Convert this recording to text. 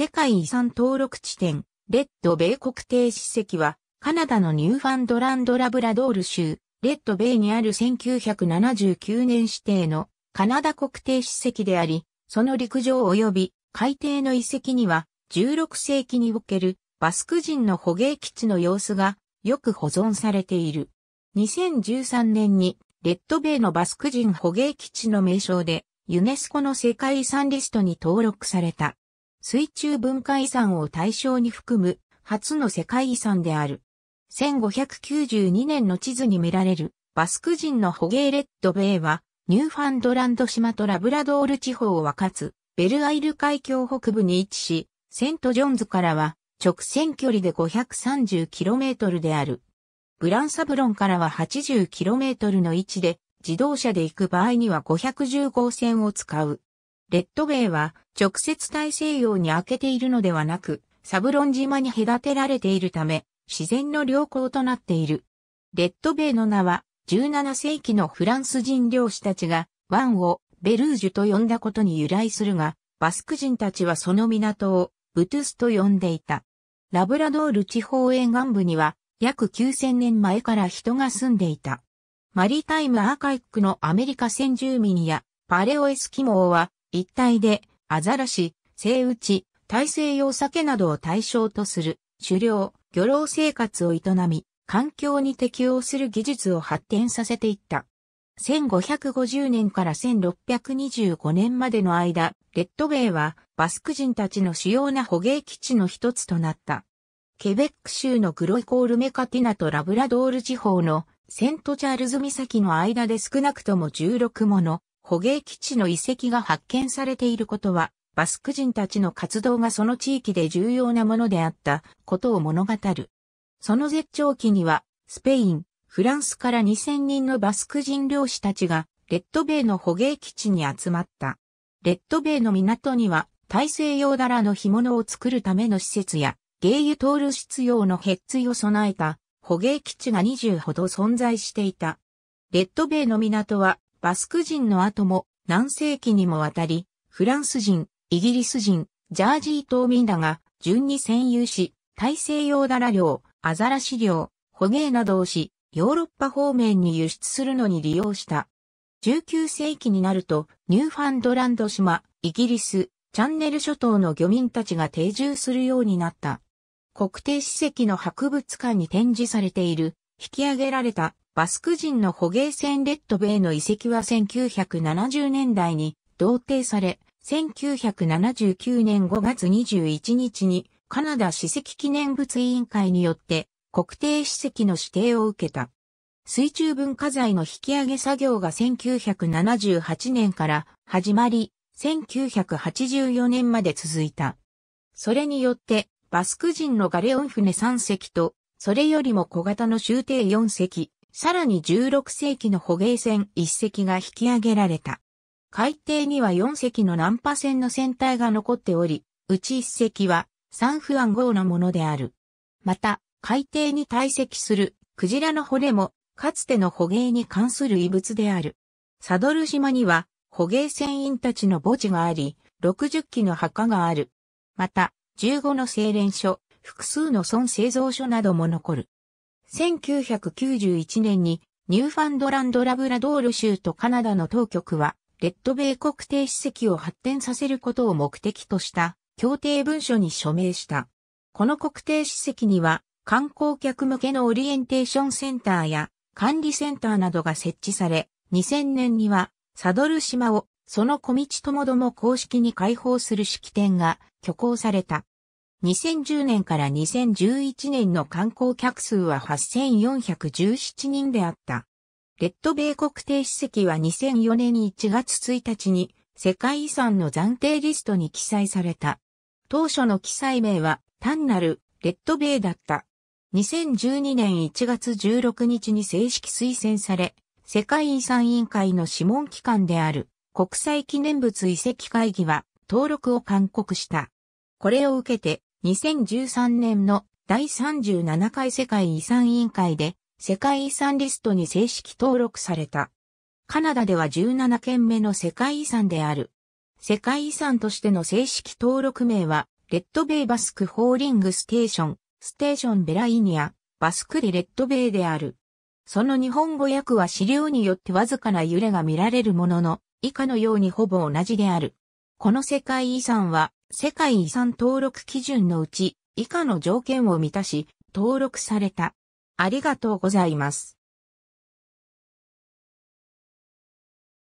世界遺産登録地点、レッド米国定史跡は、カナダのニューファンドランドラブラドール州、レッド米にある1979年指定のカナダ国定史跡であり、その陸上及び海底の遺跡には、16世紀におけるバスク人の捕鯨基地の様子がよく保存されている。2013年にレッド米のバスク人捕鯨基地の名称でユネスコの世界遺産リストに登録された。水中文化遺産を対象に含む初の世界遺産である。1592年の地図に見られるバスク人のホゲーレッドベイはニューファンドランド島とラブラドール地方を分かつベルアイル海峡北部に位置し、セントジョンズからは直線距離で 530km である。ブランサブロンからは 80km の位置で自動車で行く場合には5 1 5線を使う。レッドベイは直接大西洋に開けているのではなく、サブロン島に隔てられているため、自然の良好となっている。レッドベイの名は、17世紀のフランス人漁師たちが、湾をベルージュと呼んだことに由来するが、バスク人たちはその港をブトゥスと呼んでいた。ラブラドール地方沿岸部には、約9000年前から人が住んでいた。マリタイムアーカイックのアメリカ先住民やパレオエスキモーは一体で、アザラシ、セイウチ、大西洋酒などを対象とする、狩猟、漁労生活を営み、環境に適応する技術を発展させていった。1550年から1625年までの間、レッドベイはバスク人たちの主要な捕鯨基地の一つとなった。ケベック州のグロイコールメカティナとラブラドール地方のセントチャールズ岬の間で少なくとも16もの捕鯨基地の遺跡が発見されていることは、バスク人たちの活動がその地域で重要なものであったことを物語る。その絶頂期には、スペイン、フランスから2000人のバスク人漁師たちが、レッドベイの捕鯨基地に集まった。レッドベイの港には、大西洋ダラの干物を作るための施設や、芸油通る必要のヘッツイを備えた捕鯨基地が20ほど存在していた。レッドベイの港はバスク人の後も何世紀にもわたり、フランス人、イギリス人、ジャージー島民らが順に占有し、大西洋ダラ漁、アザラシ漁、捕鯨などをし、ヨーロッパ方面に輸出するのに利用した。19世紀になると、ニューファンドランド島、イギリス、チャンネル諸島の漁民たちが定住するようになった。国定史跡の博物館に展示されている、引き上げられたバスク人の捕鯨船レッドベイの遺跡は1970年代に同定され、1979年5月21日にカナダ史跡記念物委員会によって国定史跡の指定を受けた。水中文化財の引き上げ作業が1978年から始まり、1984年まで続いた。それによって、バスク人のガレオン船3隻と、それよりも小型の終艇4隻、さらに16世紀の捕鯨船1隻が引き上げられた。海底には4隻の難破船の船体が残っており、うち1隻はサンフアン号のものである。また、海底に堆積するクジラの骨も、かつての捕鯨に関する遺物である。サドル島には、捕鯨船員たちの墓地があり、60基の墓がある。また、15の精錬所、複数の村製造所なども残る。1991年にニューファンドランドラブラドール州とカナダの当局は、レッド米国定史跡を発展させることを目的とした協定文書に署名した。この国定史跡には、観光客向けのオリエンテーションセンターや管理センターなどが設置され、2000年にはサドル島をその小道ともども公式に開放する式典が挙行された。2010年から2011年の観光客数は8417人であった。レッド米国定史跡は2004年1月1日に世界遺産の暫定リストに記載された。当初の記載名は単なるレッド米だった。2012年1月16日に正式推薦され、世界遺産委員会の諮問機関である国際記念物遺跡会議は登録を勧告した。これを受けて2013年の第37回世界遺産委員会で世界遺産リストに正式登録された。カナダでは17件目の世界遺産である。世界遺産としての正式登録名は、レッドベイバスクホーリングステーション、ステーションベライニア、バスクリレッドベイである。その日本語訳は資料によってわずかな揺れが見られるものの、以下のようにほぼ同じである。この世界遺産は、世界遺産登録基準のうち以下の条件を満たし登録された。ありがとうございます。